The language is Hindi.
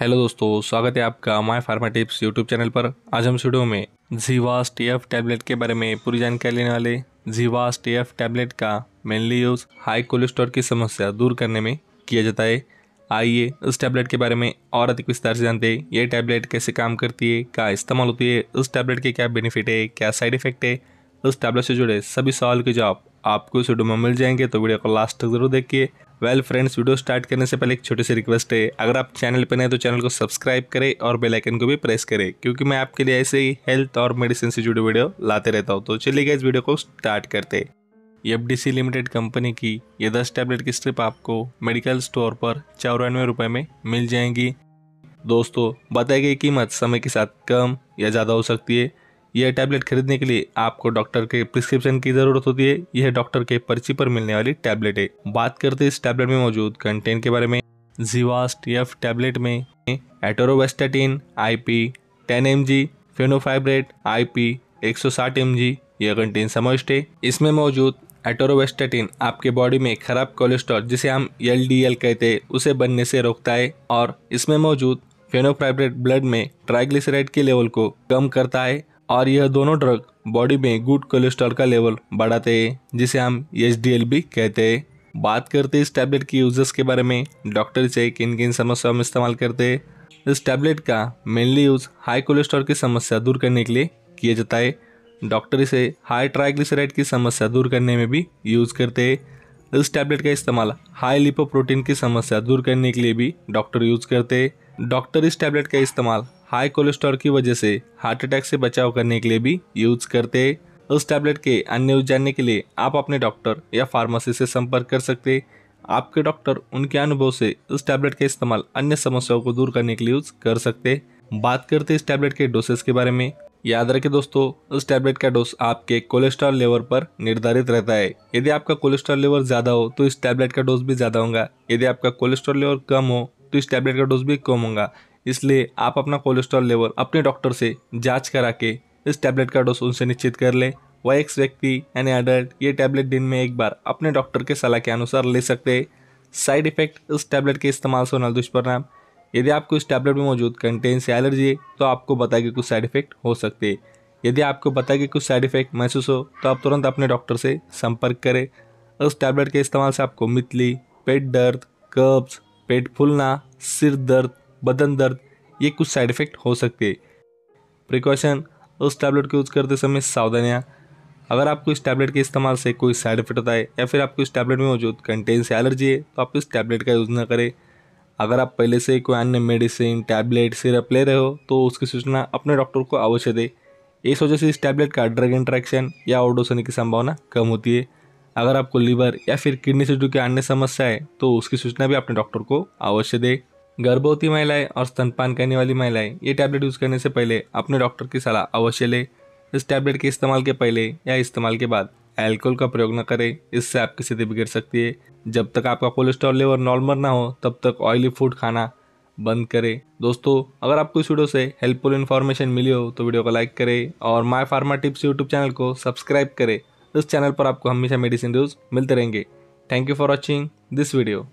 हेलो दोस्तों स्वागत है आपका my pharma tips YouTube channel पर आज हम स्टूडियो में जीवास टी एफ टैबलेट के बारे में पूरी जानकारी लेने वाले जीवास टी एफ टैबलेट का मेनली यूज़ हाई कोलेस्ट्रॉल की समस्या दूर करने में किया जाता है आइए इस टैबलेट के बारे में और अधिक विस्तार से जानते हैं ये टैबलेट कैसे काम करती है क्या इस्तेमाल होती है इस टैबलेट के क्या बेनिफिट है क्या साइड इफेक्ट है इस टैबलेट से जुड़े सभी सवाल के जवाब आपको इस वीडियो में मिल जाएंगे तो वीडियो को लास्ट तक जरूर देखिए वेल फ्रेंड्स वीडियो स्टार्ट करने से पहले एक छोटी सी रिक्वेस्ट है अगर आप चैनल पर नए तो चैनल को सब्सक्राइब करें और बेल आइकन को भी प्रेस करें क्योंकि मैं आपके लिए ऐसे ही हेल्थ और मेडिसिन से जुड़ी वीडियो लाते रहता हूँ तो चलिए इस वीडियो को स्टार्ट करते एफ लिमिटेड कंपनी की ये दस टैबलेट की स्ट्रिप आपको मेडिकल स्टोर पर चौरानवे रुपये में मिल जाएंगी दोस्तों बताई गई कीमत समय के साथ कम या ज़्यादा हो सकती है यह टैबलेट खरीदने के लिए आपको डॉक्टर के प्रिस्क्रिप्शन की जरूरत होती है यह डॉक्टर के पर्ची पर मिलने वाली टैबलेट है बात करते हैं इस टैबलेट में मौजूद कंटेंट के बारे में जीवास्ट एफ टैबलेट में atorvastatin ten M G fenofibrate साठ एम जी यह कंटेन समाविष्ट है इसमें मौजूद एटोरोवेस्टेटिन आपके बॉडी में खराब कोलेस्ट्रॉल जिसे हम एल कहते हैं उसे बनने से रोकता है और इसमें मौजूद फेनोफाइब्रेट ब्लड में ट्राइग्लिसराइड के लेवल को कम करता है और यह दोनों ड्रग बॉडी में गुड कोलेस्ट्रॉल का लेवल बढ़ाते हैं जिसे हम एच भी कहते हैं बात करते इस टैबलेट के यूजर्स के बारे में डॉक्टर से किन किन समस्याओं में इस्तेमाल करते हैं इस टैबलेट का मेनली यूज़ हाई कोलेस्ट्रॉल की समस्या दूर करने के लिए किया जाता है डॉक्टर इसे हाई ट्राइग्लिसराइड की समस्या दूर करने में भी यूज़ करते हैं इस टैबलेट का इस्तेमाल हाई लिपोप्रोटीन की समस्या दूर करने के लिए भी डॉक्टर यूज़ करते हैं डॉक्टर इस टैबलेट का इस्तेमाल हाई कोलेस्ट्रॉल की वजह से हार्ट अटैक से बचाव करने के लिए भी यूज करते हैं उस टैबलेट के अन्य यूज जानने के लिए आप अपने डॉक्टर या फार्मेसी से संपर्क कर सकते आपके डॉक्टर उनके अनुभव से इस टैबलेट का इस्तेमाल अन्य समस्याओं को दूर करने के लिए यूज कर सकते बात करते इस टैबलेट के डोसेस के बारे में याद रखें दोस्तों इस टैबलेट का डोस आपके कोलेस्ट्रॉल लेवल पर निर्धारित रहता है यदि आपका कोलेस्ट्रॉल लेवल ज़्यादा हो तो इस टैबलेट का डोज भी ज़्यादा होगा यदि आपका कोलेस्ट्रॉल लेवल कम हो तो इस टैबलेट का डोज भी कम होगा इसलिए आप अपना कोलेस्ट्रॉल लेवल अपने डॉक्टर से जांच करा के इस टैबलेट का डोज उनसे निश्चित कर लें वह एक व्यक्ति यानी अडल्ट ये टैबलेट दिन में एक बार अपने डॉक्टर के सलाह के अनुसार ले सकते हैं साइड इफेक्ट इस टैबलेट के इस्तेमाल से होना दुष्परिणाम यदि आपको इस टैबलेट में मौजूद कंटेन से एलर्जी है तो आपको बता के कुछ साइड इफेक्ट हो सकते हैं यदि आपको बता के कुछ साइड इफेक्ट महसूस हो तो आप तुरंत अपने डॉक्टर से संपर्क करें इस टैबलेट के इस्तेमाल से आपको मितली पेट दर्द कब्ज पेट फूलना सिर दर्द बदन दर्द ये कुछ साइड इफ़ेक्ट हो सकते हैं प्रिकॉशन उस टैबलेट को यूज़ करते समय सावधानियाँ अगर आपको इस टैबलेट के इस्तेमाल से कोई साइड इफेक्ट होता है या फिर आपको इस टैबलेट में मौजूद कंटेन से एलर्जी है तो आप इस टैबलेट का यूज़ ना करें अगर आप पहले से कोई अन्य मेडिसिन टैबलेट सिरप ले रहे हो तो उसकी सूचना अपने डॉक्टर को अवश्य दे इस वजह से इस टैबलेट का ड्रग इंट्रैक्शन या ओडोस होने की संभावना कम होती है अगर आपको लीवर या फिर किडनी से जुड़ी अन्य समस्या है तो उसकी सूचना भी अपने डॉक्टर को अवश्य दें गर्भवती महिलाएं और स्तनपान करने वाली महिलाएं ये टैबलेट यूज़ करने से पहले अपने डॉक्टर की सलाह अवश्य लें इस टैबलेट के इस्तेमाल के पहले या इस्तेमाल के बाद अल्कोहल का प्रयोग न करें इससे आपकी स्थिति बिगड़ सकती है जब तक आपका कोलेस्ट्रॉल लेवल नॉर्मल ना हो तब तक ऑयली फूड खाना बंद करें दोस्तों अगर आपको इस वीडियो से हेल्पफुल इन्फॉर्मेशन मिली हो तो वीडियो को लाइक करें और my pharma tips YouTube channel को सब्सक्राइब करें इस चैनल पर आपको हमेशा मेडिसिन न्यूज़ मिलते रहेंगे thank you for watching this video